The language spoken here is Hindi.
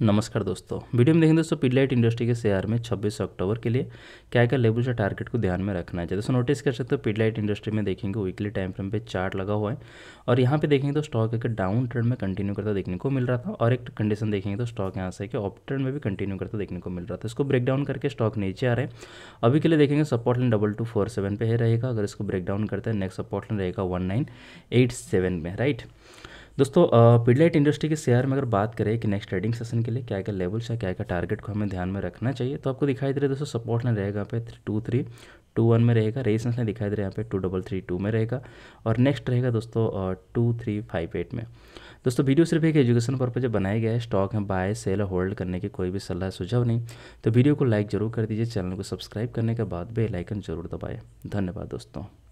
नमस्कार दोस्तों वीडियो में देखेंगे दोस्तों पिडलाइट इंडस्ट्री के शेयर में 26 अक्टूबर के लिए क्या क्या लेवल से टारगेट को ध्यान में रखना है दोस्तों नोटिस कर सकते हो पिडलाइट इंडस्ट्री में देखेंगे वीकली टाइम फ्रेम पे चार्ट लगा हुआ है और यहाँ पे देखेंगे तो स्टॉक एक डाउन ट्रेंड में कंटिन्यू करता देखने को मिल रहा था और एक कंडीशन देखेंगे तो स्टॉक यहाँ से कि ऑफ ट्रेंड में भी कंटिन्यू करता देखने को मिल रहा था इसको ब्रेकडाउन करके स्टॉक नीचे आ रहे हैं अभी के लिए देखेंगे support line double two four seven पे रहेगा अगर इसको ब्रेकडाउन करते हैं नेक्स्ट सपोर्ट लाइन रहेगा वन नाइन एट सेवन में राइट दोस्तों पिडलाइट इंडस्ट्री के शेयर में अगर बात करें कि नेक्स्ट ट्रेडिंग सेशन के लिए क्या क्या लेवल्स है क्या क्या टारगेट को हमें ध्यान में रखना चाहिए तो आपको दिखाई दे रहा है दोस्तों सपोर्ट नहीं रहेगा यहाँ पे टू थ्री टू वन में रहेगा रेजिस्टेंस नहीं दिखाई दे रहा है यहाँ पे टू डबल थ्री टू में रहेगा और नेक्स्ट रहेगा दोस्तों टू थ्री फाइव एट में दोस्तों वीडियो सिर्फ एक एजुकेशन पर्पज बनाया गया है स्टॉक है बाय सेल और होल्ड करने की कोई भी सलाह सुझाव नहीं तो वीडियो को लाइक जरूर कर दीजिए चैनल को सब्सक्राइब करने के बाद बेलाइकन जरूर दबाए धन्यवाद दोस्तों